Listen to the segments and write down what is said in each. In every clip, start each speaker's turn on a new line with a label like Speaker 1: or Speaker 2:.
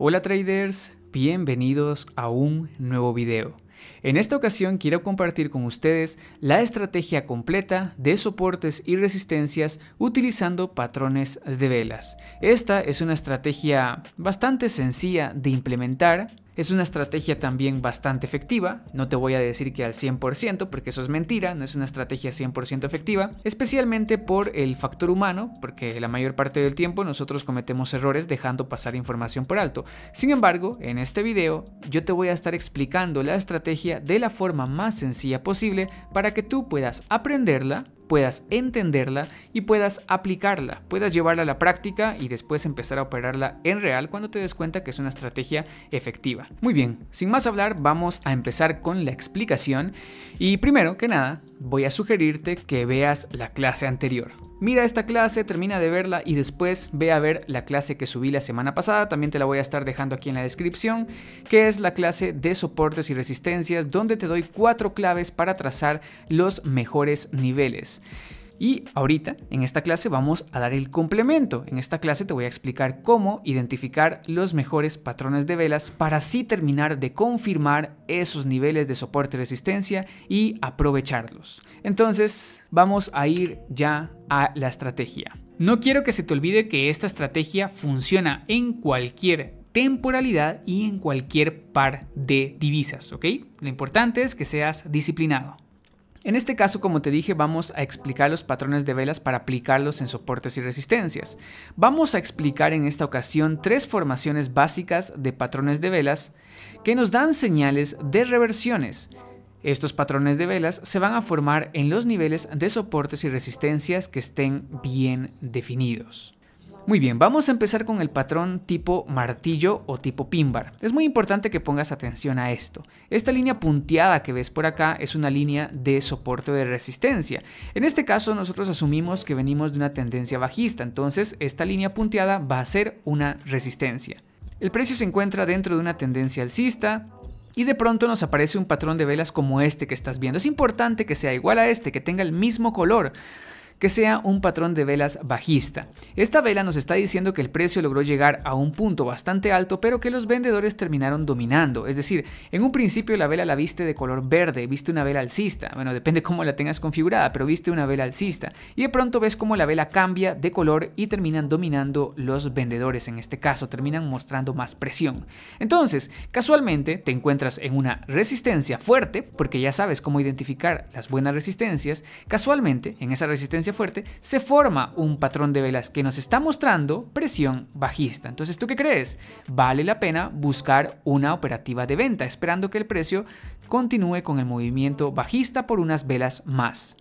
Speaker 1: Hola traders, bienvenidos a un nuevo video. En esta ocasión quiero compartir con ustedes la estrategia completa de soportes y resistencias utilizando patrones de velas. Esta es una estrategia bastante sencilla de implementar es una estrategia también bastante efectiva, no te voy a decir que al 100% porque eso es mentira, no es una estrategia 100% efectiva, especialmente por el factor humano, porque la mayor parte del tiempo nosotros cometemos errores dejando pasar información por alto. Sin embargo, en este video yo te voy a estar explicando la estrategia de la forma más sencilla posible para que tú puedas aprenderla, puedas entenderla y puedas aplicarla, puedas llevarla a la práctica y después empezar a operarla en real cuando te des cuenta que es una estrategia efectiva. Muy bien, sin más hablar, vamos a empezar con la explicación y primero que nada voy a sugerirte que veas la clase anterior. Mira esta clase, termina de verla y después ve a ver la clase que subí la semana pasada, también te la voy a estar dejando aquí en la descripción, que es la clase de soportes y resistencias donde te doy cuatro claves para trazar los mejores niveles. Y ahorita, en esta clase, vamos a dar el complemento. En esta clase te voy a explicar cómo identificar los mejores patrones de velas para así terminar de confirmar esos niveles de soporte y resistencia y aprovecharlos. Entonces, vamos a ir ya a la estrategia. No quiero que se te olvide que esta estrategia funciona en cualquier temporalidad y en cualquier par de divisas, ¿ok? Lo importante es que seas disciplinado. En este caso, como te dije, vamos a explicar los patrones de velas para aplicarlos en soportes y resistencias. Vamos a explicar en esta ocasión tres formaciones básicas de patrones de velas que nos dan señales de reversiones. Estos patrones de velas se van a formar en los niveles de soportes y resistencias que estén bien definidos. Muy bien, vamos a empezar con el patrón tipo martillo o tipo pimbar. Es muy importante que pongas atención a esto. Esta línea punteada que ves por acá es una línea de soporte de resistencia. En este caso nosotros asumimos que venimos de una tendencia bajista, entonces esta línea punteada va a ser una resistencia. El precio se encuentra dentro de una tendencia alcista, y de pronto nos aparece un patrón de velas como este que estás viendo. Es importante que sea igual a este, que tenga el mismo color, que sea un patrón de velas bajista. Esta vela nos está diciendo que el precio logró llegar a un punto bastante alto, pero que los vendedores terminaron dominando. Es decir, en un principio la vela la viste de color verde, viste una vela alcista, bueno, depende cómo la tengas configurada, pero viste una vela alcista, y de pronto ves cómo la vela cambia de color y terminan dominando los vendedores, en este caso, terminan mostrando más presión. Entonces, casualmente te encuentras en una resistencia fuerte, porque ya sabes cómo identificar las buenas resistencias, casualmente en esa resistencia fuerte, se forma un patrón de velas que nos está mostrando presión bajista. Entonces, ¿tú qué crees? Vale la pena buscar una operativa de venta, esperando que el precio continúe con el movimiento bajista por unas velas más.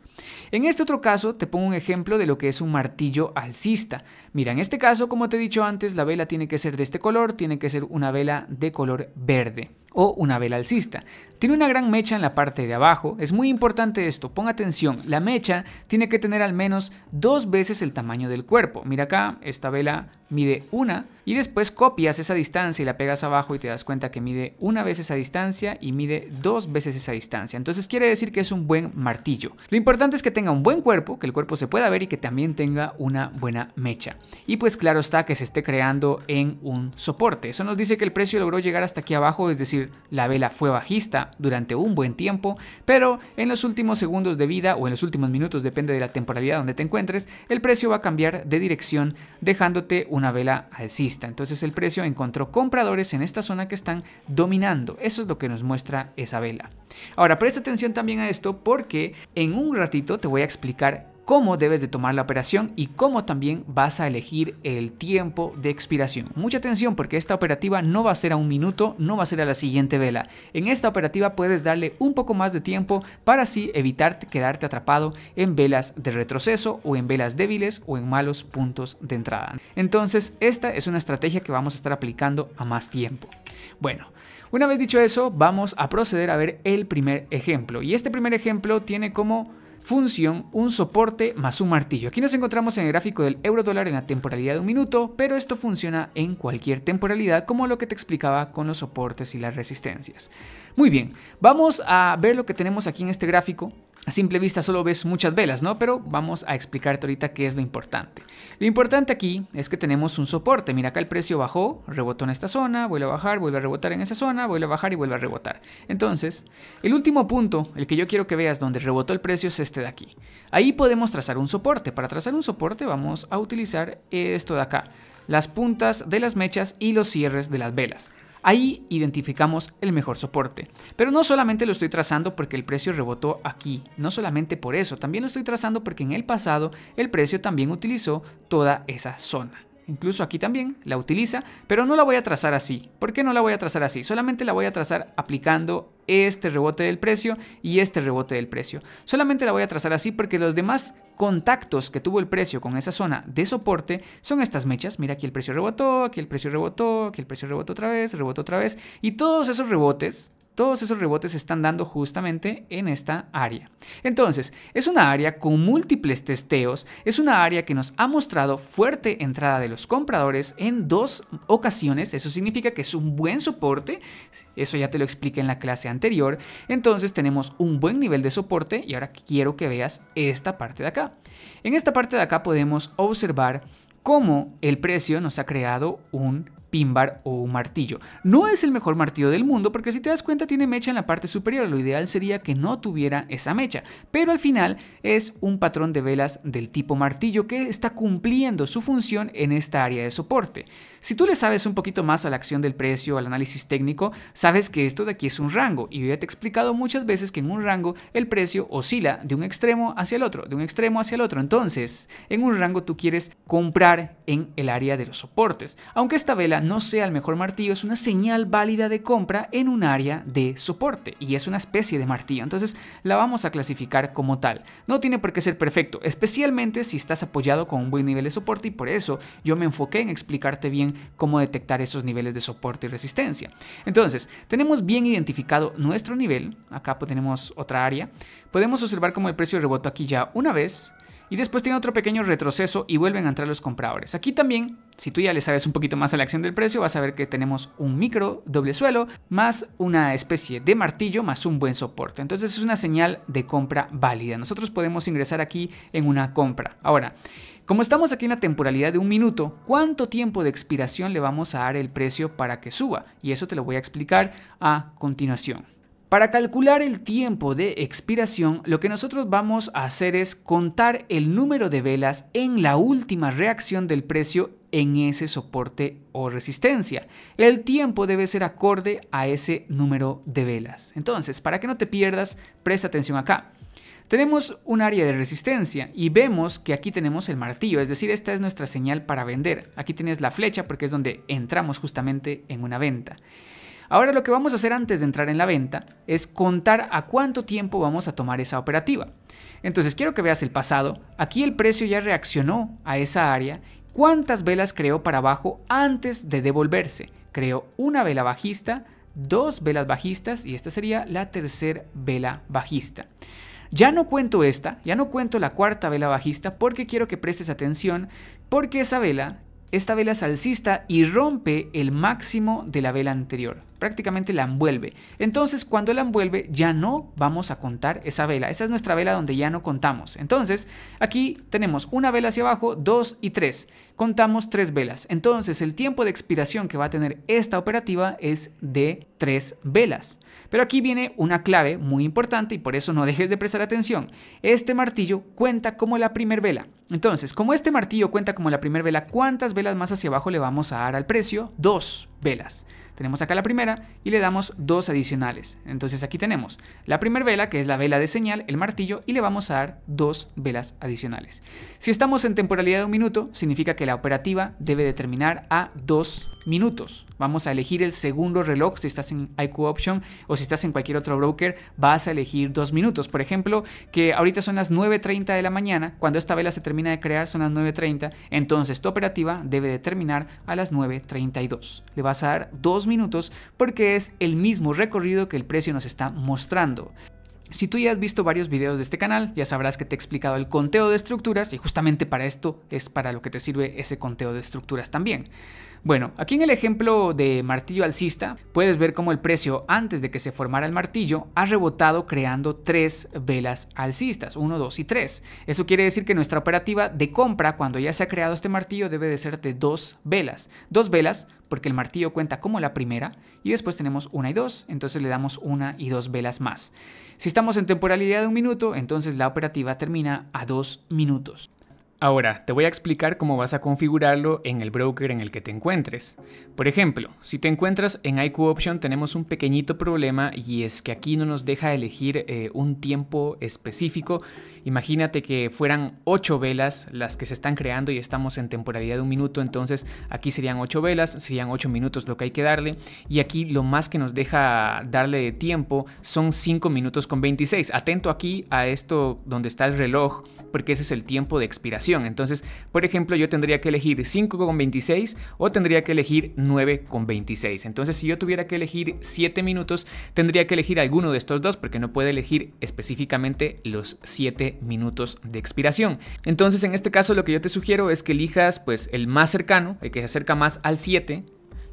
Speaker 1: En este otro caso te pongo un ejemplo de lo que es un martillo alcista. Mira, en este caso, como te he dicho antes, la vela tiene que ser de este color, tiene que ser una vela de color verde o una vela alcista. Tiene una gran mecha en la parte de abajo, es muy importante esto, pon atención, la mecha tiene que tener al menos dos veces el tamaño del cuerpo. Mira acá, esta vela mide una y después copias esa distancia y la pegas abajo y te das cuenta que mide una vez esa distancia y mide dos veces esa distancia. Entonces quiere decir que es un buen martillo. Lo importante es que tenga un buen cuerpo, que el cuerpo se pueda ver y que también tenga una buena mecha. Y pues claro está que se esté creando en un soporte. Eso nos dice que el precio logró llegar hasta aquí abajo, es decir, la vela fue bajista durante un buen tiempo, pero en los últimos segundos de vida o en los últimos minutos, depende de la temporalidad donde te encuentres, el precio va a cambiar de dirección dejándote una vela alcista. Entonces el precio encontró compradores en esta zona que están dominando. Eso es lo que nos muestra esa vela. Ahora, presta atención también a esto porque en un ratito te voy a explicar cómo debes de tomar la operación y cómo también vas a elegir el tiempo de expiración. Mucha atención porque esta operativa no va a ser a un minuto, no va a ser a la siguiente vela. En esta operativa puedes darle un poco más de tiempo para así evitarte quedarte atrapado en velas de retroceso o en velas débiles o en malos puntos de entrada. Entonces esta es una estrategia que vamos a estar aplicando a más tiempo. Bueno, una vez dicho eso, vamos a proceder a ver el primer ejemplo. Y este primer ejemplo tiene como función, un soporte más un martillo. Aquí nos encontramos en el gráfico del euro dólar en la temporalidad de un minuto, pero esto funciona en cualquier temporalidad como lo que te explicaba con los soportes y las resistencias. Muy bien, vamos a ver lo que tenemos aquí en este gráfico a simple vista solo ves muchas velas, ¿no? Pero vamos a explicarte ahorita qué es lo importante. Lo importante aquí es que tenemos un soporte. Mira, acá el precio bajó, rebotó en esta zona, vuelve a bajar, vuelve a rebotar en esa zona, vuelve a bajar y vuelve a rebotar. Entonces, el último punto, el que yo quiero que veas donde rebotó el precio es este de aquí. Ahí podemos trazar un soporte. Para trazar un soporte vamos a utilizar esto de acá, las puntas de las mechas y los cierres de las velas. Ahí identificamos el mejor soporte. Pero no solamente lo estoy trazando porque el precio rebotó aquí, no solamente por eso, también lo estoy trazando porque en el pasado el precio también utilizó toda esa zona incluso aquí también la utiliza, pero no la voy a trazar así. ¿Por qué no la voy a trazar así? Solamente la voy a trazar aplicando este rebote del precio y este rebote del precio. Solamente la voy a trazar así porque los demás contactos que tuvo el precio con esa zona de soporte son estas mechas. Mira, aquí el precio rebotó, aquí el precio rebotó, aquí el precio rebotó otra vez, rebotó otra vez. Y todos esos rebotes todos esos rebotes se están dando justamente en esta área. Entonces, es una área con múltiples testeos, es una área que nos ha mostrado fuerte entrada de los compradores en dos ocasiones, eso significa que es un buen soporte, eso ya te lo expliqué en la clase anterior, entonces tenemos un buen nivel de soporte y ahora quiero que veas esta parte de acá. En esta parte de acá podemos observar cómo el precio nos ha creado un pimbar o un martillo. No es el mejor martillo del mundo porque si te das cuenta tiene mecha en la parte superior, lo ideal sería que no tuviera esa mecha, pero al final es un patrón de velas del tipo martillo que está cumpliendo su función en esta área de soporte. Si tú le sabes un poquito más a la acción del precio, al análisis técnico, sabes que esto de aquí es un rango y ya te he explicado muchas veces que en un rango el precio oscila de un extremo hacia el otro, de un extremo hacia el otro, entonces en un rango tú quieres comprar en el área de los soportes, aunque esta vela no sea el mejor martillo es una señal válida de compra en un área de soporte y es una especie de martillo. Entonces la vamos a clasificar como tal. No tiene por qué ser perfecto, especialmente si estás apoyado con un buen nivel de soporte y por eso yo me enfoqué en explicarte bien cómo detectar esos niveles de soporte y resistencia. Entonces, tenemos bien identificado nuestro nivel, acá tenemos otra área, podemos observar como el precio rebotó aquí ya una vez, y después tiene otro pequeño retroceso y vuelven a entrar los compradores. Aquí también, si tú ya le sabes un poquito más a la acción del precio, vas a ver que tenemos un micro doble suelo más una especie de martillo más un buen soporte. Entonces es una señal de compra válida. Nosotros podemos ingresar aquí en una compra. Ahora, como estamos aquí en la temporalidad de un minuto, ¿cuánto tiempo de expiración le vamos a dar el precio para que suba? Y eso te lo voy a explicar a continuación. Para calcular el tiempo de expiración, lo que nosotros vamos a hacer es contar el número de velas en la última reacción del precio en ese soporte o resistencia. El tiempo debe ser acorde a ese número de velas. Entonces, para que no te pierdas, presta atención acá. Tenemos un área de resistencia y vemos que aquí tenemos el martillo, es decir, esta es nuestra señal para vender. Aquí tienes la flecha porque es donde entramos justamente en una venta. Ahora lo que vamos a hacer antes de entrar en la venta es contar a cuánto tiempo vamos a tomar esa operativa. Entonces quiero que veas el pasado. Aquí el precio ya reaccionó a esa área. ¿Cuántas velas creó para abajo antes de devolverse? Creó una vela bajista, dos velas bajistas y esta sería la tercera vela bajista. Ya no cuento esta, ya no cuento la cuarta vela bajista porque quiero que prestes atención porque esa vela esta vela alcista y rompe el máximo de la vela anterior. Prácticamente la envuelve. Entonces, cuando la envuelve, ya no vamos a contar esa vela. Esa es nuestra vela donde ya no contamos. Entonces, aquí tenemos una vela hacia abajo, dos y tres contamos tres velas. Entonces el tiempo de expiración que va a tener esta operativa es de tres velas. Pero aquí viene una clave muy importante y por eso no dejes de prestar atención. Este martillo cuenta como la primera vela. Entonces, como este martillo cuenta como la primera vela, ¿cuántas velas más hacia abajo le vamos a dar al precio? Dos velas. Tenemos acá la primera y le damos dos adicionales. Entonces aquí tenemos la primera vela, que es la vela de señal, el martillo, y le vamos a dar dos velas adicionales. Si estamos en temporalidad de un minuto, significa que la operativa debe terminar a dos minutos. Vamos a elegir el segundo reloj si estás en IQ Option o si estás en cualquier otro broker, vas a elegir dos minutos. Por ejemplo, que ahorita son las 9.30 de la mañana, cuando esta vela se termina de crear son las 9.30, entonces tu operativa debe terminar a las 9.32. Le vas a dar dos minutos porque es el mismo recorrido que el precio nos está mostrando. Si tú ya has visto varios videos de este canal, ya sabrás que te he explicado el conteo de estructuras y justamente para esto es para lo que te sirve ese conteo de estructuras también. Bueno, aquí en el ejemplo de martillo alcista, puedes ver cómo el precio antes de que se formara el martillo ha rebotado creando tres velas alcistas, 1, 2 y 3. Eso quiere decir que nuestra operativa de compra cuando ya se ha creado este martillo debe de ser de dos velas. Dos velas porque el martillo cuenta como la primera y después tenemos una y dos, entonces le damos una y dos velas más. Si estamos en temporalidad de un minuto, entonces la operativa termina a dos minutos. Ahora, te voy a explicar cómo vas a configurarlo en el broker en el que te encuentres. Por ejemplo, si te encuentras en IQ Option tenemos un pequeñito problema y es que aquí no nos deja elegir eh, un tiempo específico. Imagínate que fueran 8 velas las que se están creando y estamos en temporalidad de un minuto, entonces aquí serían 8 velas, serían 8 minutos lo que hay que darle y aquí lo más que nos deja darle de tiempo son 5 minutos con 26. Atento aquí a esto donde está el reloj porque ese es el tiempo de expiración entonces, por ejemplo, yo tendría que elegir 5,26 o tendría que elegir 9,26. Entonces, si yo tuviera que elegir 7 minutos, tendría que elegir alguno de estos dos porque no puede elegir específicamente los 7 minutos de expiración. Entonces, en este caso, lo que yo te sugiero es que elijas pues el más cercano, el que se acerca más al 7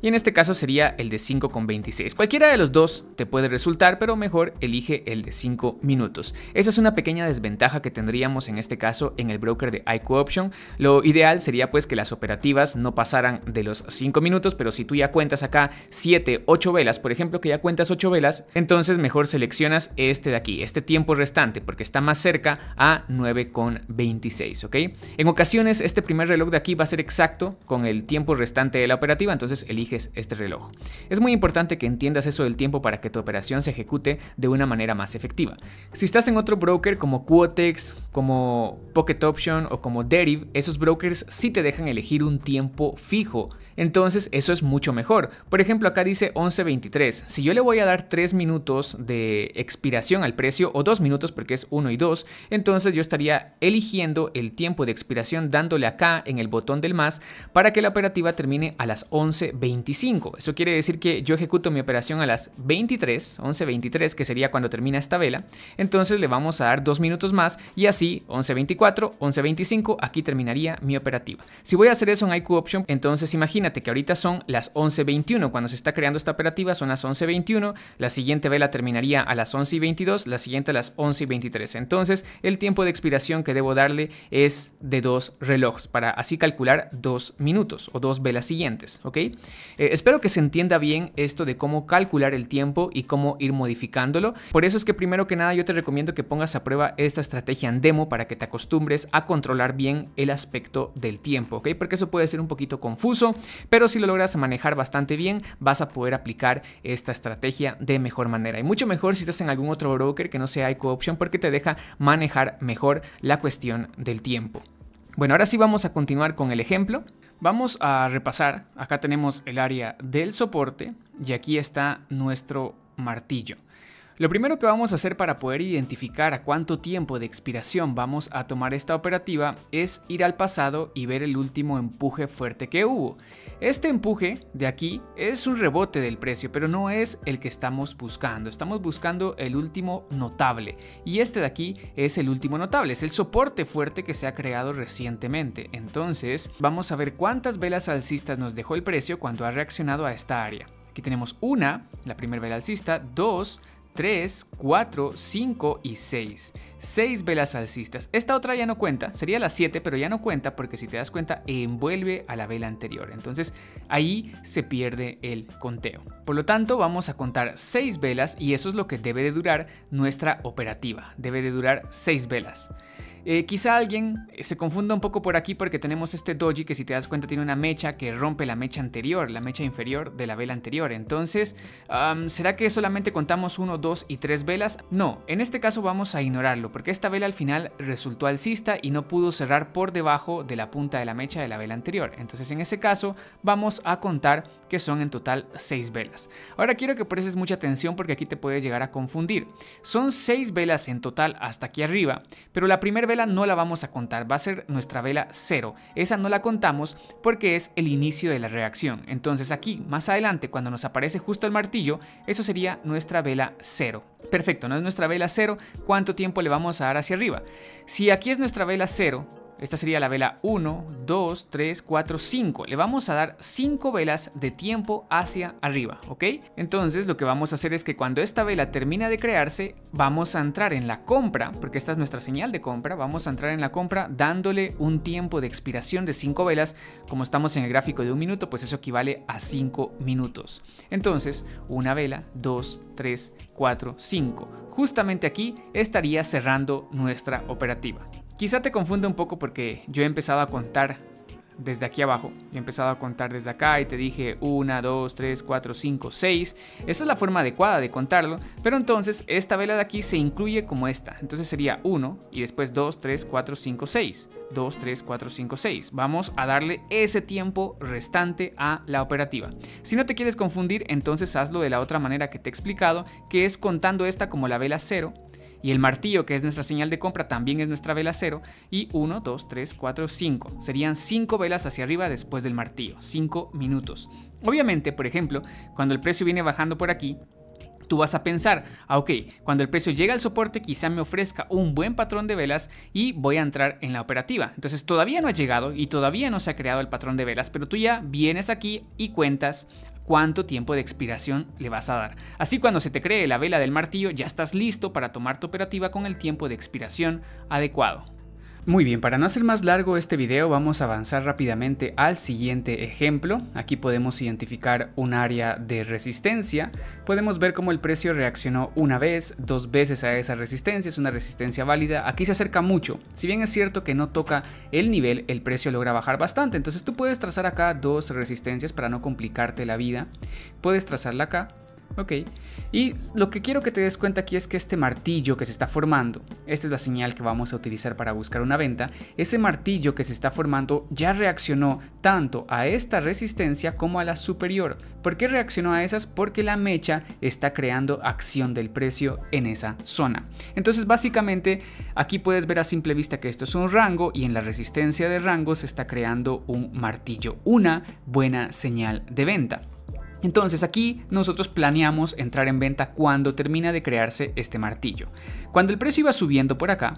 Speaker 1: y en este caso sería el de 5,26. Cualquiera de los dos te puede resultar, pero mejor elige el de 5 minutos. Esa es una pequeña desventaja que tendríamos en este caso en el broker de IQ Option. Lo ideal sería pues que las operativas no pasaran de los 5 minutos, pero si tú ya cuentas acá 7, 8 velas, por ejemplo que ya cuentas 8 velas, entonces mejor seleccionas este de aquí, este tiempo restante, porque está más cerca a 9,26, ¿ok? En ocasiones este primer reloj de aquí va a ser exacto con el tiempo restante de la operativa, entonces elige este reloj. Es muy importante que entiendas eso del tiempo para que tu operación se ejecute de una manera más efectiva. Si estás en otro broker como Quotex, como Pocket Option o como Deriv, esos brokers sí te dejan elegir un tiempo fijo. Entonces eso es mucho mejor. Por ejemplo, acá dice 11.23. Si yo le voy a dar 3 minutos de expiración al precio o 2 minutos porque es 1 y 2, entonces yo estaría eligiendo el tiempo de expiración dándole acá en el botón del más para que la operativa termine a las 11.23 eso quiere decir que yo ejecuto mi operación a las 23, 11.23, que sería cuando termina esta vela. Entonces le vamos a dar dos minutos más y así 11.24, 11.25, aquí terminaría mi operativa. Si voy a hacer eso en IQ Option, entonces imagínate que ahorita son las 11.21. Cuando se está creando esta operativa son las 11.21. La siguiente vela terminaría a las 11.22, la siguiente a las 11.23. Entonces el tiempo de expiración que debo darle es de dos relojes para así calcular dos minutos o dos velas siguientes. ¿ok? Eh, espero que se entienda bien esto de cómo calcular el tiempo y cómo ir modificándolo. Por eso es que primero que nada yo te recomiendo que pongas a prueba esta estrategia en demo para que te acostumbres a controlar bien el aspecto del tiempo, ¿ok? Porque eso puede ser un poquito confuso, pero si lo logras manejar bastante bien, vas a poder aplicar esta estrategia de mejor manera. Y mucho mejor si estás en algún otro broker que no sea ICO Option porque te deja manejar mejor la cuestión del tiempo. Bueno, ahora sí vamos a continuar con el ejemplo. Vamos a repasar, acá tenemos el área del soporte y aquí está nuestro martillo. Lo primero que vamos a hacer para poder identificar a cuánto tiempo de expiración vamos a tomar esta operativa es ir al pasado y ver el último empuje fuerte que hubo. Este empuje de aquí es un rebote del precio, pero no es el que estamos buscando. Estamos buscando el último notable y este de aquí es el último notable, es el soporte fuerte que se ha creado recientemente. Entonces vamos a ver cuántas velas alcistas nos dejó el precio cuando ha reaccionado a esta área. Aquí tenemos una, la primera vela alcista, dos, 3, 4, 5 y 6. 6 velas alcistas. Esta otra ya no cuenta, sería la 7, pero ya no cuenta porque si te das cuenta envuelve a la vela anterior. Entonces ahí se pierde el conteo. Por lo tanto vamos a contar 6 velas y eso es lo que debe de durar nuestra operativa. Debe de durar 6 velas. Eh, quizá alguien eh, se confunda un poco por aquí porque tenemos este doji que si te das cuenta tiene una mecha que rompe la mecha anterior, la mecha inferior de la vela anterior. Entonces, ¿será que solamente contamos 1, 2 y 3 velas? No, en este caso vamos a ignorarlo porque esta vela al final resultó alcista y no pudo cerrar por debajo de la punta de la mecha de la vela anterior. Entonces, en ese caso, vamos a contar que son en total 6 velas. Ahora quiero que prestes mucha atención porque aquí te puedes llegar a confundir. Son 6 velas en total hasta aquí arriba, pero la primera vela no la vamos a contar, va a ser nuestra vela cero. Esa no la contamos porque es el inicio de la reacción. Entonces aquí, más adelante, cuando nos aparece justo el martillo, eso sería nuestra vela cero. Perfecto, no es nuestra vela cero, ¿cuánto tiempo le vamos a dar hacia arriba? Si aquí es nuestra vela cero, esta sería la vela 1, 2, 3, 4, 5. Le vamos a dar 5 velas de tiempo hacia arriba, ¿ok? Entonces lo que vamos a hacer es que cuando esta vela termina de crearse, vamos a entrar en la compra, porque esta es nuestra señal de compra, vamos a entrar en la compra dándole un tiempo de expiración de 5 velas. Como estamos en el gráfico de un minuto, pues eso equivale a 5 minutos. Entonces, una vela, 2, 3, 4, 5. Justamente aquí estaría cerrando nuestra operativa. Quizá te confunde un poco porque yo he empezado a contar desde aquí abajo. Yo he empezado a contar desde acá y te dije 1, 2, 3, 4, 5, 6. Esa es la forma adecuada de contarlo, pero entonces esta vela de aquí se incluye como esta. Entonces sería 1 y después 2, 3, 4, 5, 6. 2, 3, 4, 5, 6. Vamos a darle ese tiempo restante a la operativa. Si no te quieres confundir, entonces hazlo de la otra manera que te he explicado, que es contando esta como la vela 0 y el martillo, que es nuestra señal de compra, también es nuestra vela 0. Y 1, 2, 3, 4, 5. Serían 5 velas hacia arriba después del martillo. 5 minutos. Obviamente, por ejemplo, cuando el precio viene bajando por aquí, Tú vas a pensar, ah, ok, cuando el precio llega al soporte quizá me ofrezca un buen patrón de velas y voy a entrar en la operativa. Entonces todavía no ha llegado y todavía no se ha creado el patrón de velas, pero tú ya vienes aquí y cuentas cuánto tiempo de expiración le vas a dar. Así cuando se te cree la vela del martillo ya estás listo para tomar tu operativa con el tiempo de expiración adecuado. Muy bien, para no hacer más largo este video vamos a avanzar rápidamente al siguiente ejemplo. Aquí podemos identificar un área de resistencia. Podemos ver cómo el precio reaccionó una vez, dos veces a esa resistencia, es una resistencia válida. Aquí se acerca mucho. Si bien es cierto que no toca el nivel, el precio logra bajar bastante. Entonces tú puedes trazar acá dos resistencias para no complicarte la vida. Puedes trazarla acá Ok. Y lo que quiero que te des cuenta aquí es que este martillo que se está formando, esta es la señal que vamos a utilizar para buscar una venta, ese martillo que se está formando ya reaccionó tanto a esta resistencia como a la superior. ¿Por qué reaccionó a esas? Porque la mecha está creando acción del precio en esa zona. Entonces básicamente aquí puedes ver a simple vista que esto es un rango y en la resistencia de rango se está creando un martillo, una buena señal de venta. Entonces aquí nosotros planeamos entrar en venta cuando termina de crearse este martillo. Cuando el precio iba subiendo por acá,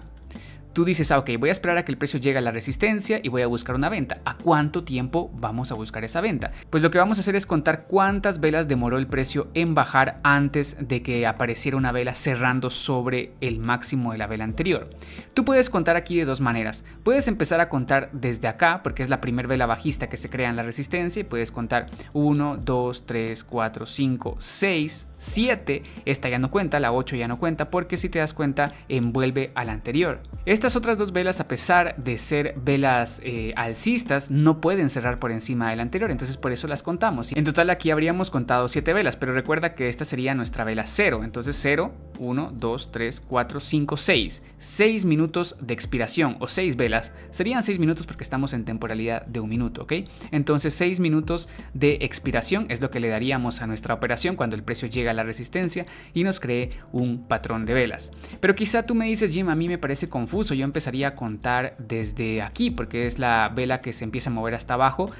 Speaker 1: tú dices, ah, ok, voy a esperar a que el precio llegue a la resistencia y voy a buscar una venta. ¿A cuánto tiempo vamos a buscar esa venta? Pues lo que vamos a hacer es contar cuántas velas demoró el precio en bajar antes de que apareciera una vela cerrando sobre el máximo de la vela anterior. Tú puedes contar aquí de dos maneras. Puedes empezar a contar desde acá, porque es la primera vela bajista que se crea en la resistencia, y puedes contar 1, 2, 3, 4, 5, 6, 7. Esta ya no cuenta, la 8 ya no cuenta, porque si te das cuenta, envuelve a la anterior. Estas otras dos velas, a pesar de ser velas eh, alcistas, no pueden cerrar por encima de la anterior, entonces por eso las contamos. En total aquí habríamos contado 7 velas, pero recuerda que esta sería nuestra vela 0, entonces 0, 1, 2, 3, 4, 5, 6. 6 minutos de expiración o seis velas serían seis minutos porque estamos en temporalidad de un minuto, ¿ok? Entonces seis minutos de expiración es lo que le daríamos a nuestra operación cuando el precio llega a la resistencia y nos cree un patrón de velas. Pero quizá tú me dices, Jim, a mí me parece confuso, yo empezaría a contar desde aquí porque es la vela que se empieza a mover hasta abajo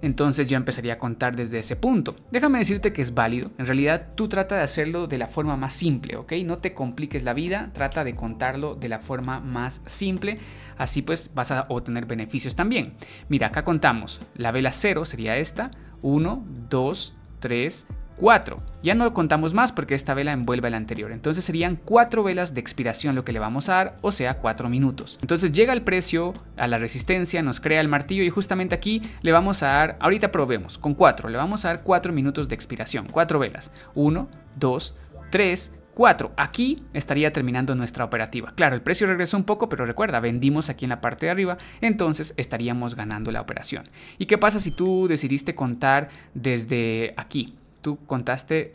Speaker 1: entonces yo empezaría a contar desde ese punto. Déjame decirte que es válido. En realidad tú trata de hacerlo de la forma más simple, ¿ok? No te compliques la vida, trata de contarlo de la forma más simple. Así pues vas a obtener beneficios también. Mira, acá contamos. La vela 0 sería esta. 1, 2, 3, 4. Ya no contamos más porque esta vela envuelve a la anterior. Entonces serían 4 velas de expiración lo que le vamos a dar, o sea 4 minutos. Entonces llega el precio a la resistencia, nos crea el martillo y justamente aquí le vamos a dar, ahorita probemos, con 4, le vamos a dar 4 minutos de expiración, 4 velas. 1, 2, 3, 4. Aquí estaría terminando nuestra operativa. Claro, el precio regresó un poco, pero recuerda, vendimos aquí en la parte de arriba, entonces estaríamos ganando la operación. ¿Y qué pasa si tú decidiste contar desde aquí? contaste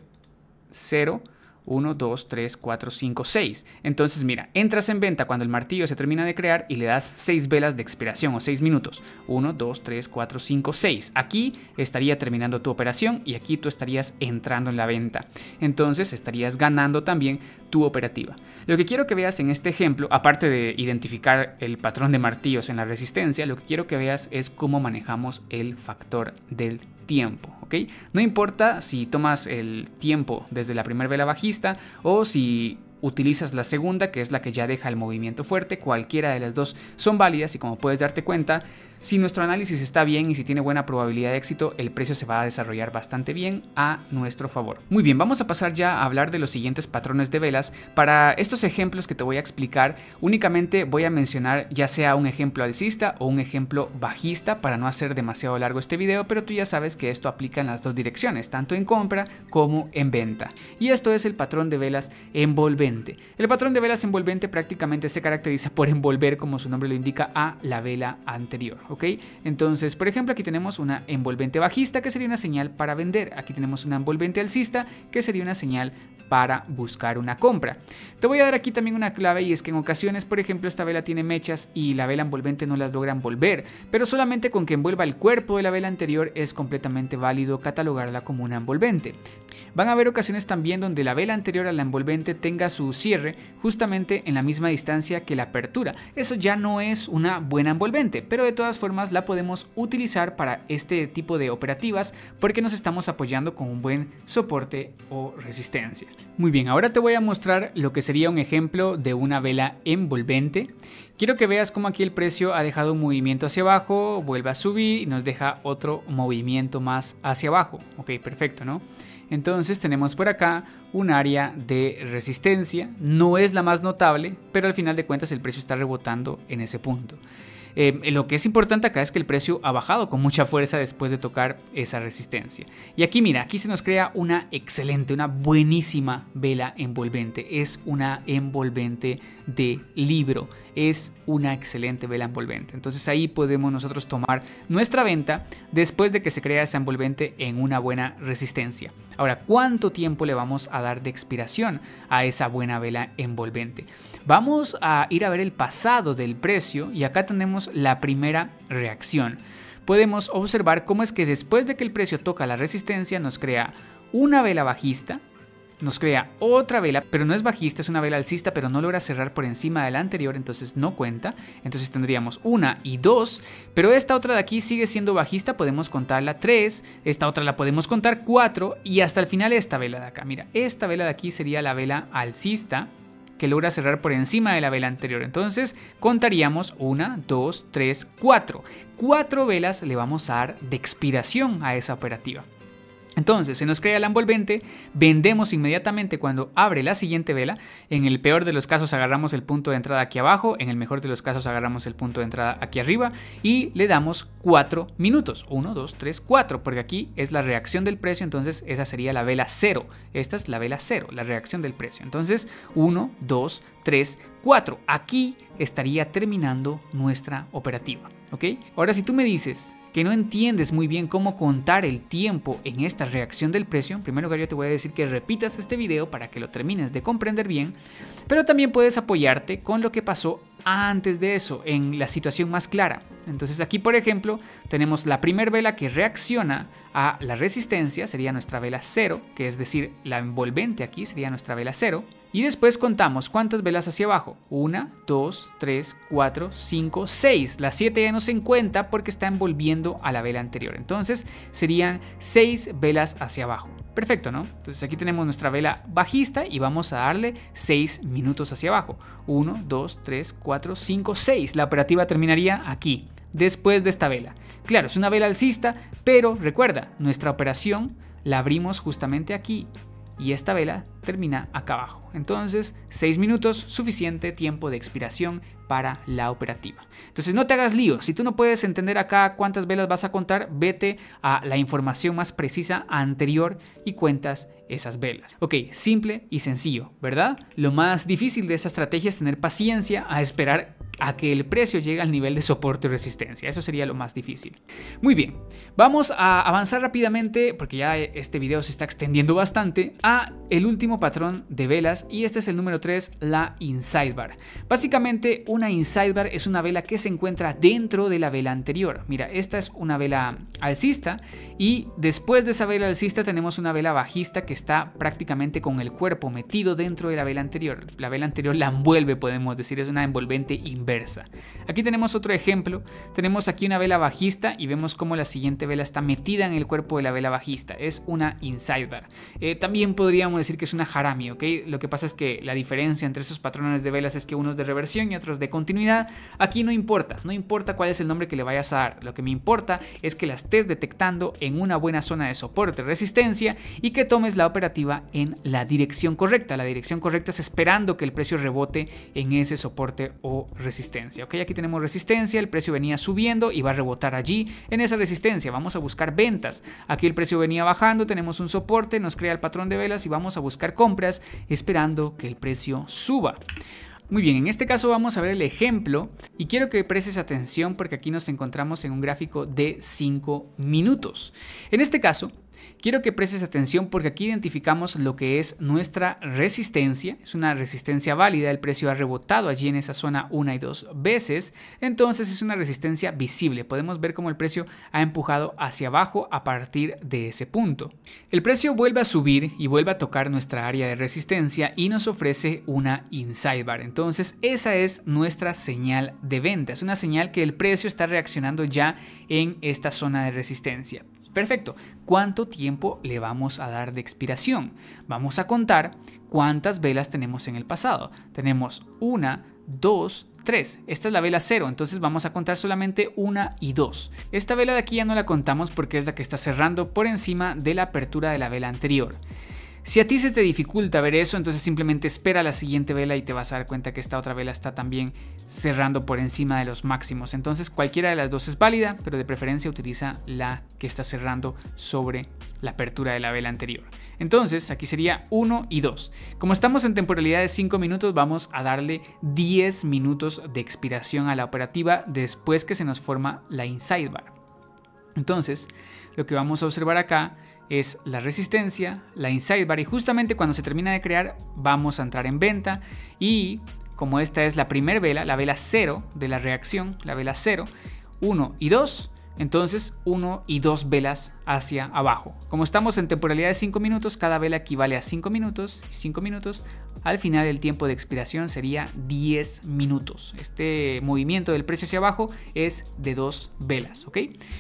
Speaker 1: 0, 1, 2, 3, 4, 5, 6. Entonces, mira, entras en venta cuando el martillo se termina de crear y le das 6 velas de expiración o 6 minutos. 1, 2, 3, 4, 5, 6. Aquí estaría terminando tu operación y aquí tú estarías entrando en la venta. Entonces, estarías ganando también tu operativa. Lo que quiero que veas en este ejemplo, aparte de identificar el patrón de martillos en la resistencia, lo que quiero que veas es cómo manejamos el factor del tiempo, no importa si tomas el tiempo desde la primera vela bajista o si utilizas la segunda, que es la que ya deja el movimiento fuerte, cualquiera de las dos son válidas y como puedes darte cuenta, si nuestro análisis está bien y si tiene buena probabilidad de éxito, el precio se va a desarrollar bastante bien a nuestro favor. Muy bien, vamos a pasar ya a hablar de los siguientes patrones de velas. Para estos ejemplos que te voy a explicar, únicamente voy a mencionar ya sea un ejemplo alcista o un ejemplo bajista para no hacer demasiado largo este video, pero tú ya sabes que esto aplica en las dos direcciones, tanto en compra como en venta. Y esto es el patrón de velas envolvente. El patrón de velas envolvente prácticamente se caracteriza por envolver, como su nombre lo indica, a la vela anterior. ¿ok? Entonces, por ejemplo, aquí tenemos una envolvente bajista que sería una señal para vender. Aquí tenemos una envolvente alcista que sería una señal para buscar una compra. Te voy a dar aquí también una clave y es que en ocasiones, por ejemplo, esta vela tiene mechas y la vela envolvente no las logra envolver, pero solamente con que envuelva el cuerpo de la vela anterior es completamente válido catalogarla como una envolvente. Van a haber ocasiones también donde la vela anterior a la envolvente tenga su cierre justamente en la misma distancia que la apertura. Eso ya no es una buena envolvente, pero de todas formas la podemos utilizar para este tipo de operativas porque nos estamos apoyando con un buen soporte o resistencia. Muy bien, ahora te voy a mostrar lo que sería un ejemplo de una vela envolvente. Quiero que veas cómo aquí el precio ha dejado un movimiento hacia abajo, vuelve a subir y nos deja otro movimiento más hacia abajo. Ok, perfecto, ¿no? Entonces tenemos por acá un área de resistencia, no es la más notable, pero al final de cuentas el precio está rebotando en ese punto. Eh, lo que es importante acá es que el precio ha bajado con mucha fuerza después de tocar esa resistencia. Y aquí mira, aquí se nos crea una excelente, una buenísima vela envolvente. Es una envolvente de libro es una excelente vela envolvente. Entonces ahí podemos nosotros tomar nuestra venta después de que se crea esa envolvente en una buena resistencia. Ahora, ¿cuánto tiempo le vamos a dar de expiración a esa buena vela envolvente? Vamos a ir a ver el pasado del precio y acá tenemos la primera reacción. Podemos observar cómo es que después de que el precio toca la resistencia nos crea una vela bajista, nos crea otra vela, pero no es bajista, es una vela alcista, pero no logra cerrar por encima de la anterior, entonces no cuenta. Entonces tendríamos una y dos, pero esta otra de aquí sigue siendo bajista, podemos contarla tres, esta otra la podemos contar cuatro y hasta el final esta vela de acá. Mira, esta vela de aquí sería la vela alcista, que logra cerrar por encima de la vela anterior. Entonces contaríamos una dos tres cuatro Cuatro velas le vamos a dar de expiración a esa operativa. Entonces se nos crea el envolvente, vendemos inmediatamente cuando abre la siguiente vela, en el peor de los casos agarramos el punto de entrada aquí abajo, en el mejor de los casos agarramos el punto de entrada aquí arriba y le damos 4 minutos, 1, 2, 3, 4, porque aquí es la reacción del precio, entonces esa sería la vela 0, esta es la vela 0, la reacción del precio, entonces 1, 2, 3. 3, 4. Aquí estaría terminando nuestra operativa. ¿ok? Ahora, si tú me dices que no entiendes muy bien cómo contar el tiempo en esta reacción del precio, en primer lugar yo te voy a decir que repitas este video para que lo termines de comprender bien, pero también puedes apoyarte con lo que pasó antes de eso, en la situación más clara. Entonces aquí, por ejemplo, tenemos la primer vela que reacciona a la resistencia, sería nuestra vela 0, que es decir, la envolvente aquí sería nuestra vela 0. Y después contamos cuántas velas hacia abajo. 1, 2, 3, 4, 5, 6. La 7 ya no se encuentra porque está envolviendo a la vela anterior. Entonces serían 6 velas hacia abajo. Perfecto, ¿no? Entonces aquí tenemos nuestra vela bajista y vamos a darle 6 minutos hacia abajo. 1, 2, 3, 4, 5, 6. La operativa terminaría aquí, después de esta vela. Claro, es una vela alcista, pero recuerda, nuestra operación la abrimos justamente aquí y esta vela termina acá abajo. Entonces, 6 minutos, suficiente tiempo de expiración para la operativa. Entonces, no te hagas lío. Si tú no puedes entender acá cuántas velas vas a contar, vete a la información más precisa anterior y cuentas esas velas. Ok, simple y sencillo, ¿verdad? Lo más difícil de esa estrategia es tener paciencia a esperar a que el precio llegue al nivel de soporte y resistencia. Eso sería lo más difícil. Muy bien, vamos a avanzar rápidamente, porque ya este video se está extendiendo bastante, a el último patrón de velas y este es el número 3, la inside bar. Básicamente una inside bar es una vela que se encuentra dentro de la vela anterior. Mira, esta es una vela alcista y después de esa vela alcista tenemos una vela bajista que está prácticamente con el cuerpo metido dentro de la vela anterior. La vela anterior la envuelve, podemos decir, es una envolvente inmensa Aquí tenemos otro ejemplo, tenemos aquí una vela bajista y vemos cómo la siguiente vela está metida en el cuerpo de la vela bajista, es una inside bar. Eh, también podríamos decir que es una harami, ¿ok? Lo que pasa es que la diferencia entre esos patrones de velas es que unos de reversión y otros de continuidad, aquí no importa, no importa cuál es el nombre que le vayas a dar, lo que me importa es que la estés detectando en una buena zona de soporte, resistencia y que tomes la operativa en la dirección correcta. La dirección correcta es esperando que el precio rebote en ese soporte o resistencia resistencia. Ok, aquí tenemos resistencia, el precio venía subiendo y va a rebotar allí en esa resistencia. Vamos a buscar ventas. Aquí el precio venía bajando, tenemos un soporte, nos crea el patrón de velas y vamos a buscar compras esperando que el precio suba. Muy bien, en este caso vamos a ver el ejemplo y quiero que prestes atención porque aquí nos encontramos en un gráfico de 5 minutos. En este caso, Quiero que prestes atención porque aquí identificamos lo que es nuestra resistencia. Es una resistencia válida, el precio ha rebotado allí en esa zona una y dos veces. Entonces es una resistencia visible. Podemos ver cómo el precio ha empujado hacia abajo a partir de ese punto. El precio vuelve a subir y vuelve a tocar nuestra área de resistencia y nos ofrece una inside bar. Entonces esa es nuestra señal de venta. Es una señal que el precio está reaccionando ya en esta zona de resistencia. Perfecto. ¿Cuánto tiempo le vamos a dar de expiración? Vamos a contar cuántas velas tenemos en el pasado. Tenemos una, dos, tres Esta es la vela cero entonces vamos a contar solamente una y dos Esta vela de aquí ya no la contamos porque es la que está cerrando por encima de la apertura de la vela anterior. Si a ti se te dificulta ver eso, entonces simplemente espera la siguiente vela y te vas a dar cuenta que esta otra vela está también cerrando por encima de los máximos. Entonces cualquiera de las dos es válida, pero de preferencia utiliza la que está cerrando sobre la apertura de la vela anterior. Entonces aquí sería 1 y 2. Como estamos en temporalidad de 5 minutos, vamos a darle 10 minutos de expiración a la operativa después que se nos forma la inside bar. Entonces lo que vamos a observar acá es la resistencia, la inside bar y justamente cuando se termina de crear vamos a entrar en venta y como esta es la primera vela, la vela 0 de la reacción, la vela 0, 1 y 2, entonces, uno y dos velas hacia abajo. Como estamos en temporalidad de 5 minutos, cada vela equivale a 5 minutos, 5 minutos. Al final el tiempo de expiración sería 10 minutos. Este movimiento del precio hacia abajo es de dos velas,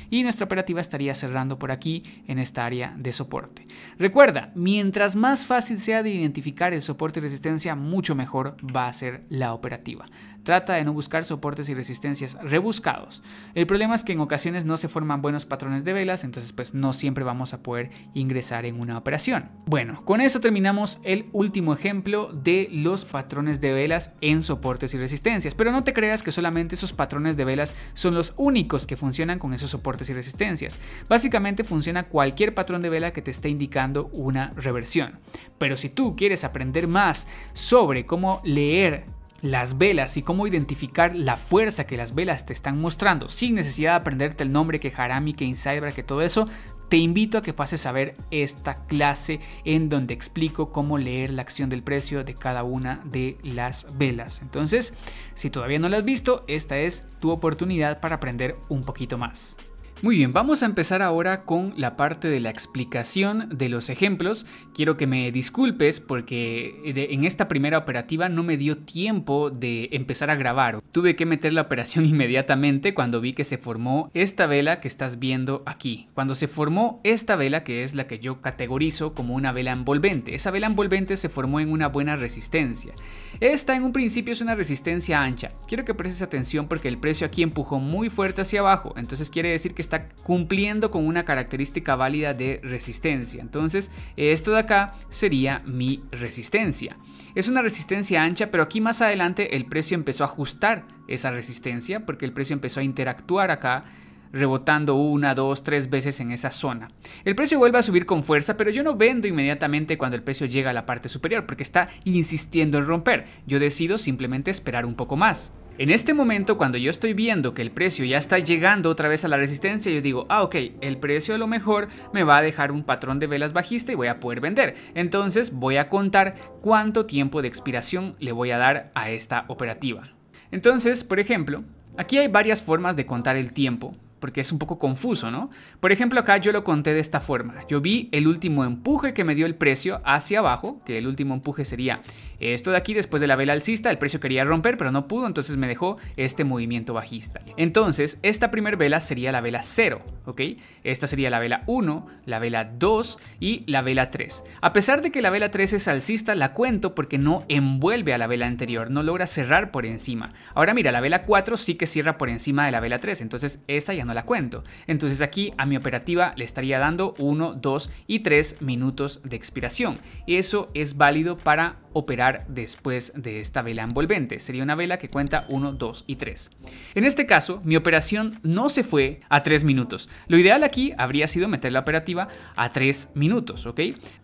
Speaker 1: Y nuestra operativa estaría cerrando por aquí en esta área de soporte. Recuerda, mientras más fácil sea de identificar el soporte y resistencia, mucho mejor va a ser la operativa. Trata de no buscar soportes y resistencias rebuscados. El problema es que en ocasiones no se forman buenos patrones de velas, entonces pues no siempre vamos a poder ingresar en una operación. Bueno, con esto terminamos el último ejemplo de los patrones de velas en soportes y resistencias, pero no te creas que solamente esos patrones de velas son los únicos que funcionan con esos soportes y resistencias. Básicamente funciona cualquier patrón de vela que te esté indicando una reversión. Pero si tú quieres aprender más sobre cómo leer las velas y cómo identificar la fuerza que las velas te están mostrando sin necesidad de aprenderte el nombre que Harami, que Insaibra, que todo eso, te invito a que pases a ver esta clase en donde explico cómo leer la acción del precio de cada una de las velas. Entonces, si todavía no la has visto, esta es tu oportunidad para aprender un poquito más. Muy bien, vamos a empezar ahora con la parte de la explicación de los ejemplos. Quiero que me disculpes porque eh, en esta primera operativa no me dio tiempo de empezar a grabar. Tuve que meter la operación inmediatamente cuando vi que se formó esta vela que estás viendo aquí. Cuando se formó esta vela, que es la que yo categorizo como una vela envolvente. Esa vela envolvente se formó en una buena resistencia. Esta en un principio es una resistencia ancha. Quiero que prestes atención porque el precio aquí empujó muy fuerte hacia abajo, entonces quiere decir que está está cumpliendo con una característica válida de resistencia. Entonces, esto de acá sería mi resistencia. Es una resistencia ancha, pero aquí más adelante el precio empezó a ajustar esa resistencia porque el precio empezó a interactuar acá rebotando una, dos, tres veces en esa zona. El precio vuelve a subir con fuerza, pero yo no vendo inmediatamente cuando el precio llega a la parte superior porque está insistiendo en romper. Yo decido simplemente esperar un poco más. En este momento, cuando yo estoy viendo que el precio ya está llegando otra vez a la resistencia, yo digo, ah, ok, el precio a lo mejor me va a dejar un patrón de velas bajista y voy a poder vender. Entonces voy a contar cuánto tiempo de expiración le voy a dar a esta operativa. Entonces, por ejemplo, aquí hay varias formas de contar el tiempo porque es un poco confuso, ¿no? Por ejemplo, acá yo lo conté de esta forma. Yo vi el último empuje que me dio el precio hacia abajo, que el último empuje sería esto de aquí después de la vela alcista, el precio quería romper, pero no pudo, entonces me dejó este movimiento bajista. Entonces, esta primer vela sería la vela 0, ¿ok? Esta sería la vela 1, la vela 2 y la vela 3. A pesar de que la vela 3 es alcista, la cuento porque no envuelve a la vela anterior, no logra cerrar por encima. Ahora mira, la vela 4 sí que cierra por encima de la vela 3, entonces esa ya no la cuento. Entonces aquí a mi operativa le estaría dando 1, 2 y 3 minutos de expiración. Eso es válido para operar después de esta vela envolvente. Sería una vela que cuenta 1, 2 y 3. En este caso, mi operación no se fue a 3 minutos. Lo ideal aquí habría sido meter la operativa a 3 minutos, ¿ok?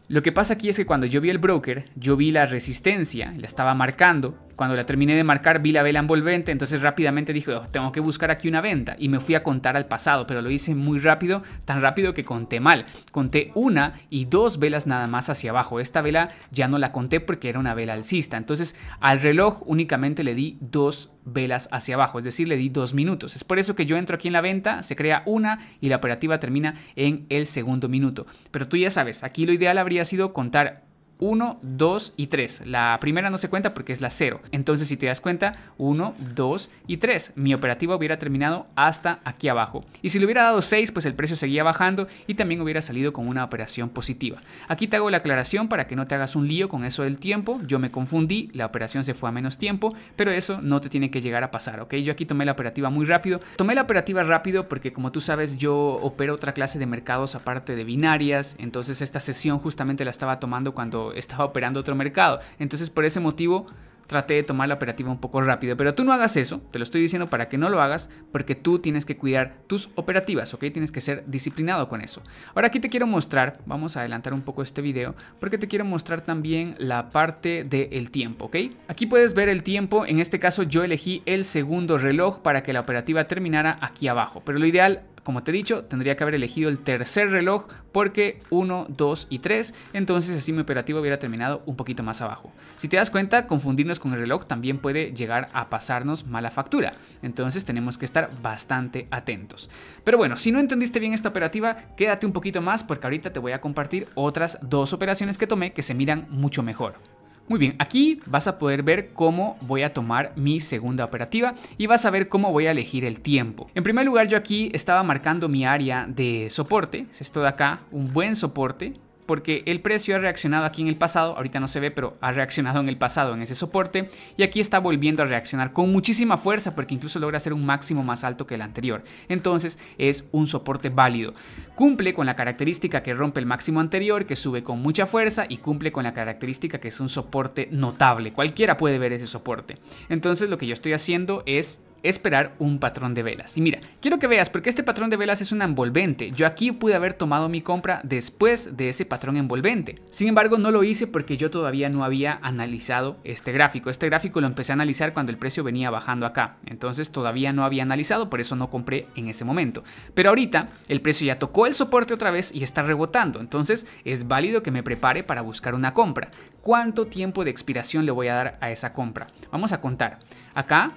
Speaker 1: Lo que pasa aquí es que cuando yo vi el broker, yo vi la resistencia, la estaba marcando. Cuando la terminé de marcar, vi la vela envolvente, entonces rápidamente dije, oh, tengo que buscar aquí una venta. Y me fui a contar al pasado, pero lo hice muy rápido, tan rápido que conté mal. Conté una y dos velas nada más hacia abajo. Esta vela ya no la conté porque era una vela alcista. Entonces al reloj únicamente le di dos velas hacia abajo, es decir, le di dos minutos. Es por eso que yo entro aquí en la venta, se crea una y la operativa termina en el segundo minuto. Pero tú ya sabes, aquí lo ideal habría ha sido contar 1, 2 y 3. La primera no se cuenta porque es la 0. Entonces, si te das cuenta, 1, 2 y 3. Mi operativa hubiera terminado hasta aquí abajo. Y si le hubiera dado 6, pues el precio seguía bajando y también hubiera salido con una operación positiva. Aquí te hago la aclaración para que no te hagas un lío con eso del tiempo. Yo me confundí, la operación se fue a menos tiempo, pero eso no te tiene que llegar a pasar, ¿ok? Yo aquí tomé la operativa muy rápido. Tomé la operativa rápido porque, como tú sabes, yo opero otra clase de mercados aparte de binarias. Entonces, esta sesión justamente la estaba tomando cuando estaba operando otro mercado. Entonces por ese motivo traté de tomar la operativa un poco rápido. Pero tú no hagas eso, te lo estoy diciendo para que no lo hagas, porque tú tienes que cuidar tus operativas, ¿ok? Tienes que ser disciplinado con eso. Ahora aquí te quiero mostrar, vamos a adelantar un poco este video, porque te quiero mostrar también la parte del tiempo, ¿ok? Aquí puedes ver el tiempo, en este caso yo elegí el segundo reloj para que la operativa terminara aquí abajo, pero lo ideal como te he dicho, tendría que haber elegido el tercer reloj porque 1, 2 y 3, entonces así mi operativo hubiera terminado un poquito más abajo. Si te das cuenta, confundirnos con el reloj también puede llegar a pasarnos mala factura, entonces tenemos que estar bastante atentos. Pero bueno, si no entendiste bien esta operativa, quédate un poquito más porque ahorita te voy a compartir otras dos operaciones que tomé que se miran mucho mejor. Muy bien, aquí vas a poder ver cómo voy a tomar mi segunda operativa y vas a ver cómo voy a elegir el tiempo. En primer lugar, yo aquí estaba marcando mi área de soporte, es esto de acá, un buen soporte, porque el precio ha reaccionado aquí en el pasado, ahorita no se ve, pero ha reaccionado en el pasado en ese soporte y aquí está volviendo a reaccionar con muchísima fuerza porque incluso logra hacer un máximo más alto que el anterior. Entonces es un soporte válido. Cumple con la característica que rompe el máximo anterior, que sube con mucha fuerza y cumple con la característica que es un soporte notable. Cualquiera puede ver ese soporte. Entonces lo que yo estoy haciendo es esperar un patrón de velas. Y mira, quiero que veas porque este patrón de velas es un envolvente. Yo aquí pude haber tomado mi compra después de ese patrón envolvente. Sin embargo, no lo hice porque yo todavía no había analizado este gráfico. Este gráfico lo empecé a analizar cuando el precio venía bajando acá. Entonces todavía no había analizado, por eso no compré en ese momento. Pero ahorita el precio ya tocó el soporte otra vez y está rebotando. Entonces es válido que me prepare para buscar una compra. ¿Cuánto tiempo de expiración le voy a dar a esa compra? Vamos a contar. Acá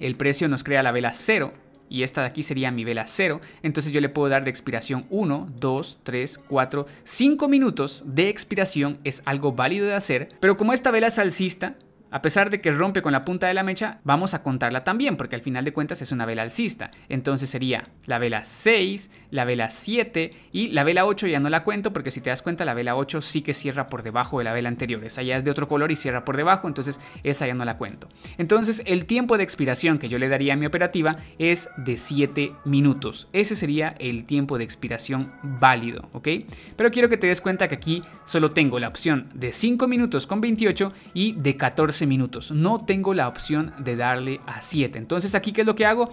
Speaker 1: el precio nos crea la vela 0 y esta de aquí sería mi vela 0, entonces yo le puedo dar de expiración 1, 2, 3, 4, 5 minutos de expiración es algo válido de hacer, pero como esta vela es alcista, a pesar de que rompe con la punta de la mecha, vamos a contarla también, porque al final de cuentas es una vela alcista. Entonces sería la vela 6, la vela 7 y la vela 8 ya no la cuento, porque si te das cuenta, la vela 8 sí que cierra por debajo de la vela anterior. Esa ya es de otro color y cierra por debajo, entonces esa ya no la cuento. Entonces el tiempo de expiración que yo le daría a mi operativa es de 7 minutos. Ese sería el tiempo de expiración válido, ¿ok? Pero quiero que te des cuenta que aquí solo tengo la opción de 5 minutos con 28 y de 14 minutos. No tengo la opción de darle a 7. Entonces aquí, ¿qué es lo que hago?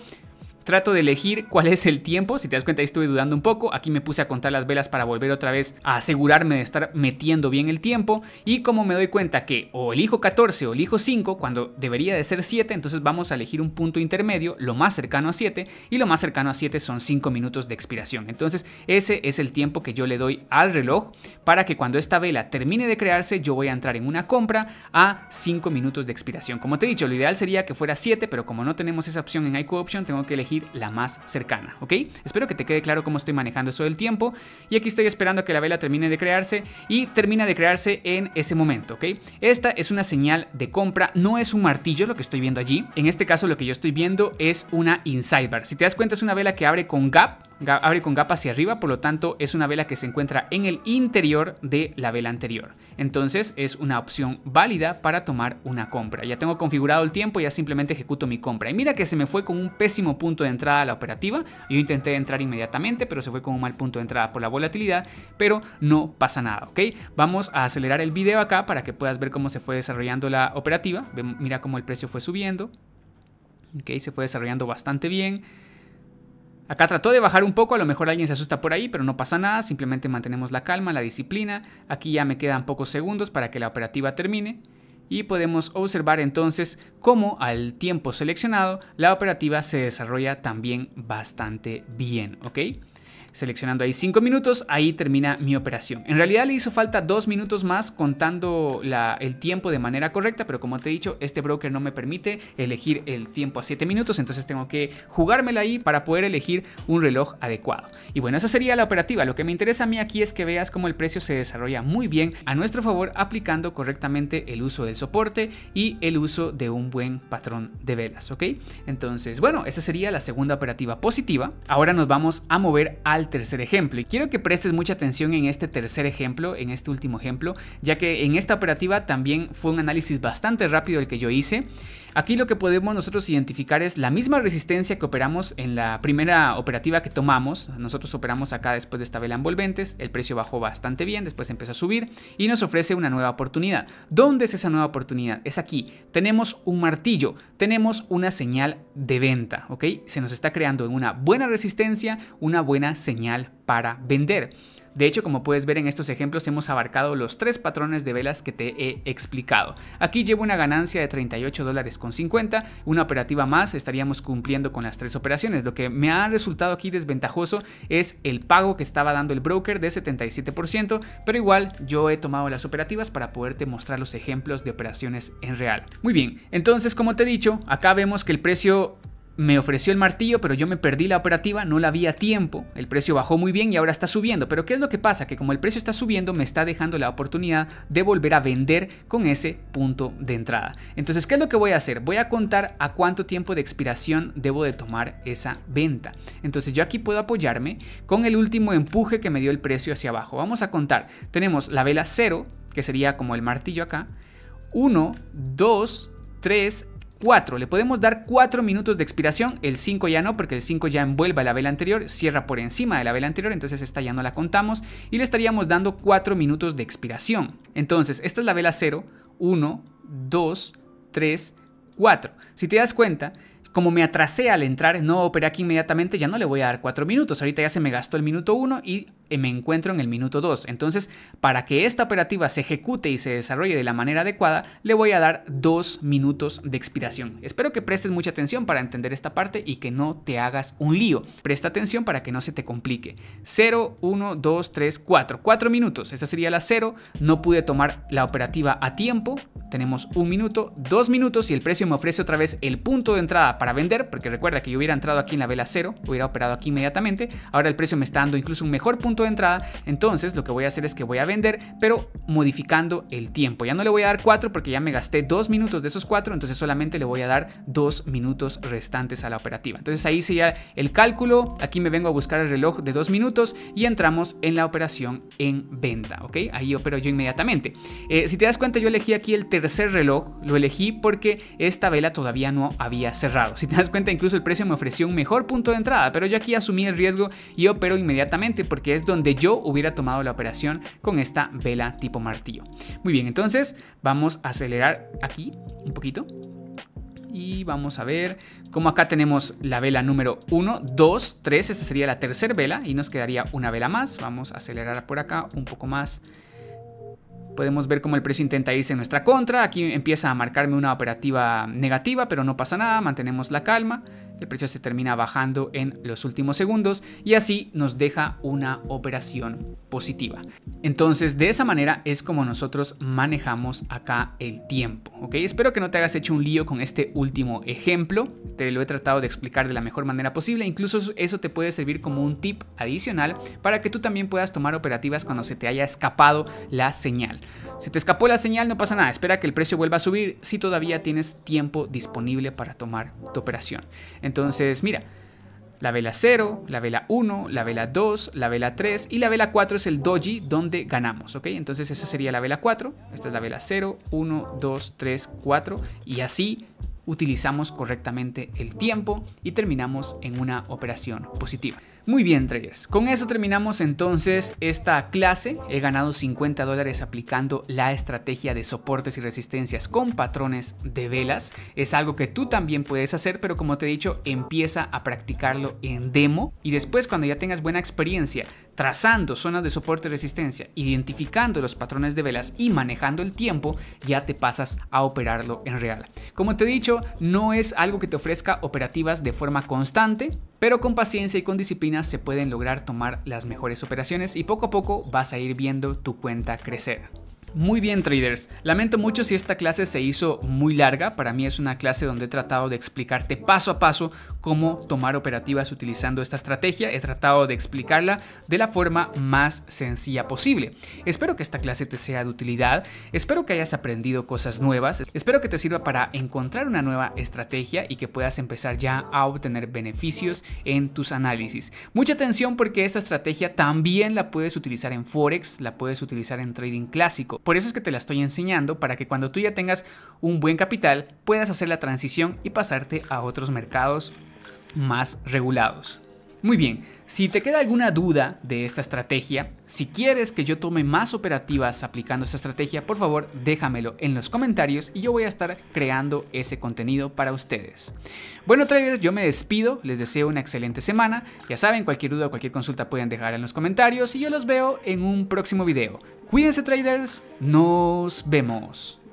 Speaker 1: trato de elegir cuál es el tiempo, si te das cuenta ahí estuve dudando un poco, aquí me puse a contar las velas para volver otra vez a asegurarme de estar metiendo bien el tiempo y como me doy cuenta que o elijo 14 o elijo 5 cuando debería de ser 7, entonces vamos a elegir un punto intermedio, lo más cercano a 7 y lo más cercano a 7 son 5 minutos de expiración. Entonces ese es el tiempo que yo le doy al reloj para que cuando esta vela termine de crearse yo voy a entrar en una compra a 5 minutos de expiración. Como te he dicho, lo ideal sería que fuera 7, pero como no tenemos esa opción en IQ Option, tengo que elegir la más cercana, ¿ok? Espero que te quede claro cómo estoy manejando eso del tiempo y aquí estoy esperando que la vela termine de crearse y termina de crearse en ese momento, ¿ok? Esta es una señal de compra, no es un martillo lo que estoy viendo allí, en este caso lo que yo estoy viendo es una inside bar. Si te das cuenta es una vela que abre con gap abre con gap hacia arriba, por lo tanto es una vela que se encuentra en el interior de la vela anterior. Entonces es una opción válida para tomar una compra. Ya tengo configurado el tiempo, ya simplemente ejecuto mi compra. Y mira que se me fue con un pésimo punto de entrada a la operativa. Yo intenté entrar inmediatamente, pero se fue con un mal punto de entrada por la volatilidad, pero no pasa nada, ¿ok? Vamos a acelerar el video acá para que puedas ver cómo se fue desarrollando la operativa. Mira cómo el precio fue subiendo. Ok, se fue desarrollando bastante bien. Acá trató de bajar un poco, a lo mejor alguien se asusta por ahí, pero no pasa nada, simplemente mantenemos la calma, la disciplina. Aquí ya me quedan pocos segundos para que la operativa termine y podemos observar entonces cómo al tiempo seleccionado la operativa se desarrolla también bastante bien, ¿ok? seleccionando ahí 5 minutos, ahí termina mi operación. En realidad le hizo falta 2 minutos más contando el tiempo de manera correcta, pero como te he dicho, este broker no me permite elegir el tiempo a 7 minutos, entonces tengo que jugármela ahí para poder elegir un reloj adecuado. Y bueno, esa sería la operativa. Lo que me interesa a mí aquí es que veas cómo el precio se desarrolla muy bien a nuestro favor aplicando correctamente el uso del soporte y el uso de un buen patrón de velas, ¿ok? Entonces, bueno, esa sería la segunda operativa positiva. Ahora nos vamos a mover al tercer ejemplo. Y quiero que prestes mucha atención en este tercer ejemplo, en este último ejemplo, ya que en esta operativa también fue un análisis bastante rápido el que yo hice. Aquí lo que podemos nosotros identificar es la misma resistencia que operamos en la primera operativa que tomamos. Nosotros operamos acá después de esta vela envolventes, el precio bajó bastante bien, después empezó a subir y nos ofrece una nueva oportunidad. ¿Dónde es esa nueva oportunidad? Es aquí. Tenemos un martillo, tenemos una señal de venta, ¿ok? Se nos está creando una buena resistencia, una buena señal para vender. De hecho, como puedes ver en estos ejemplos, hemos abarcado los tres patrones de velas que te he explicado. Aquí llevo una ganancia de 38 dólares con 50, una operativa más, estaríamos cumpliendo con las tres operaciones. Lo que me ha resultado aquí desventajoso es el pago que estaba dando el broker de 77%, pero igual yo he tomado las operativas para poderte mostrar los ejemplos de operaciones en real. Muy bien, entonces como te he dicho, acá vemos que el precio me ofreció el martillo, pero yo me perdí la operativa, no la vi a tiempo, el precio bajó muy bien y ahora está subiendo. Pero ¿qué es lo que pasa? Que como el precio está subiendo, me está dejando la oportunidad de volver a vender con ese punto de entrada. Entonces, ¿qué es lo que voy a hacer? Voy a contar a cuánto tiempo de expiración debo de tomar esa venta. Entonces, yo aquí puedo apoyarme con el último empuje que me dio el precio hacia abajo. Vamos a contar. Tenemos la vela 0, que sería como el martillo acá. 1, 2, 3, 4. Le podemos dar 4 minutos de expiración. El 5 ya no, porque el 5 ya envuelve la vela anterior, cierra por encima de la vela anterior, entonces esta ya no la contamos. Y le estaríamos dando 4 minutos de expiración. Entonces, esta es la vela 0, 1, 2, 3, 4. Si te das cuenta, como me atrasé al entrar, no operé aquí inmediatamente, ya no le voy a dar 4 minutos. Ahorita ya se me gastó el minuto 1 y eh, me encuentro en el minuto 2. Entonces, para que esta operativa se ejecute y se desarrolle de la manera adecuada, le voy a dar 2 minutos de expiración. Espero que prestes mucha atención para entender esta parte y que no te hagas un lío. Presta atención para que no se te complique. 0, 1, 2, 3, 4. 4 minutos. Esta sería la 0. No pude tomar la operativa a tiempo. Tenemos un minuto, dos minutos y el precio me ofrece otra vez el punto de entrada para vender, porque recuerda que yo hubiera entrado aquí en la vela 0, hubiera operado aquí inmediatamente. Ahora el precio me está dando incluso un mejor punto de entrada, entonces lo que voy a hacer es que voy a vender, pero modificando el tiempo. Ya no le voy a dar cuatro porque ya me gasté dos minutos de esos cuatro. entonces solamente le voy a dar dos minutos restantes a la operativa. Entonces ahí sería el cálculo, aquí me vengo a buscar el reloj de dos minutos y entramos en la operación en venta, ¿ok? Ahí opero yo inmediatamente. Eh, si te das cuenta, yo elegí aquí el tercer reloj, lo elegí porque esta vela todavía no había cerrado. Si te das cuenta, incluso el precio me ofreció un mejor punto de entrada, pero yo aquí asumí el riesgo y opero inmediatamente porque es donde yo hubiera tomado la operación con esta vela tipo martillo. Muy bien, entonces vamos a acelerar aquí un poquito y vamos a ver cómo acá tenemos la vela número 1, 2, 3, esta sería la tercera vela y nos quedaría una vela más, vamos a acelerar por acá un poco más. Podemos ver cómo el precio intenta irse en nuestra contra, aquí empieza a marcarme una operativa negativa, pero no pasa nada, mantenemos la calma, el precio se termina bajando en los últimos segundos y así nos deja una operación positiva. Entonces, de esa manera es como nosotros manejamos acá el tiempo. ¿ok? Espero que no te hayas hecho un lío con este último ejemplo. Te lo he tratado de explicar de la mejor manera posible. Incluso eso te puede servir como un tip adicional para que tú también puedas tomar operativas cuando se te haya escapado la señal. Si te escapó la señal, no pasa nada. Espera que el precio vuelva a subir si todavía tienes tiempo disponible para tomar tu operación. Entonces, mira, la vela 0, la vela 1, la vela 2, la vela 3 y la vela 4 es el doji donde ganamos, ¿ok? Entonces esa sería la vela 4, esta es la vela 0, 1, 2, 3, 4 y así utilizamos correctamente el tiempo y terminamos en una operación positiva. Muy bien traders, con eso terminamos entonces esta clase. He ganado 50 dólares aplicando la estrategia de soportes y resistencias con patrones de velas. Es algo que tú también puedes hacer, pero como te he dicho, empieza a practicarlo en demo y después cuando ya tengas buena experiencia trazando zonas de soporte y resistencia, identificando los patrones de velas y manejando el tiempo, ya te pasas a operarlo en real. Como te he dicho, no es algo que te ofrezca operativas de forma constante, pero con paciencia y con disciplina se pueden lograr tomar las mejores operaciones y poco a poco vas a ir viendo tu cuenta crecer. Muy bien traders, lamento mucho si esta clase se hizo muy larga, para mí es una clase donde he tratado de explicarte paso a paso cómo tomar operativas utilizando esta estrategia, he tratado de explicarla de la forma más sencilla posible. Espero que esta clase te sea de utilidad, espero que hayas aprendido cosas nuevas, espero que te sirva para encontrar una nueva estrategia y que puedas empezar ya a obtener beneficios en tus análisis. Mucha atención porque esta estrategia también la puedes utilizar en Forex, la puedes utilizar en trading clásico. Por eso es que te la estoy enseñando para que cuando tú ya tengas un buen capital puedas hacer la transición y pasarte a otros mercados más regulados. Muy bien, si te queda alguna duda de esta estrategia, si quieres que yo tome más operativas aplicando esta estrategia, por favor déjamelo en los comentarios y yo voy a estar creando ese contenido para ustedes. Bueno traders, yo me despido, les deseo una excelente semana, ya saben, cualquier duda o cualquier consulta pueden dejar en los comentarios y yo los veo en un próximo video. Cuídense traders, nos vemos.